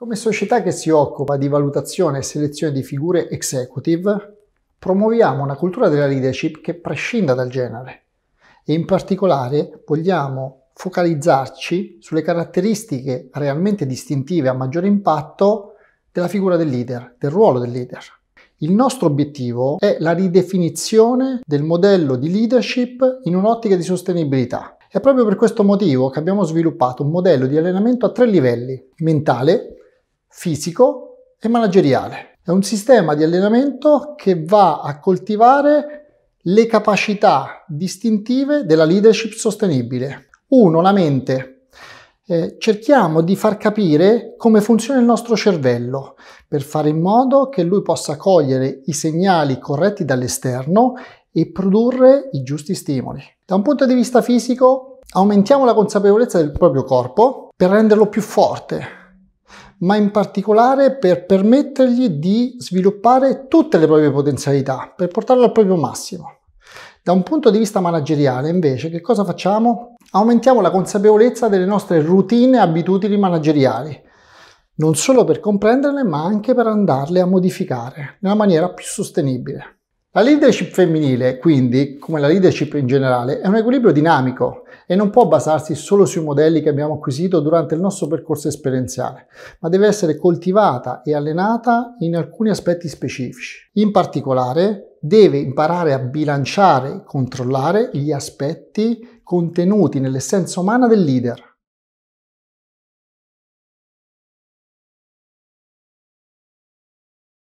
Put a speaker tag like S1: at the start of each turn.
S1: Come società che si occupa di valutazione e selezione di figure executive, promuoviamo una cultura della leadership che prescinda dal genere e in particolare vogliamo focalizzarci sulle caratteristiche realmente distintive a maggiore impatto della figura del leader, del ruolo del leader. Il nostro obiettivo è la ridefinizione del modello di leadership in un'ottica di sostenibilità. È proprio per questo motivo che abbiamo sviluppato un modello di allenamento a tre livelli, mentale, fisico e manageriale. È un sistema di allenamento che va a coltivare le capacità distintive della leadership sostenibile. Uno, la mente. Eh, cerchiamo di far capire come funziona il nostro cervello per fare in modo che lui possa cogliere i segnali corretti dall'esterno e produrre i giusti stimoli. Da un punto di vista fisico, aumentiamo la consapevolezza del proprio corpo per renderlo più forte, ma in particolare per permettergli di sviluppare tutte le proprie potenzialità, per portarlo al proprio massimo. Da un punto di vista manageriale, invece, che cosa facciamo? Aumentiamo la consapevolezza delle nostre routine e abitudini manageriali, non solo per comprenderle, ma anche per andarle a modificare nella maniera più sostenibile. La leadership femminile, quindi, come la leadership in generale, è un equilibrio dinamico e non può basarsi solo sui modelli che abbiamo acquisito durante il nostro percorso esperienziale, ma deve essere coltivata e allenata in alcuni aspetti specifici. In particolare, deve imparare a bilanciare e controllare gli aspetti contenuti nell'essenza umana del leader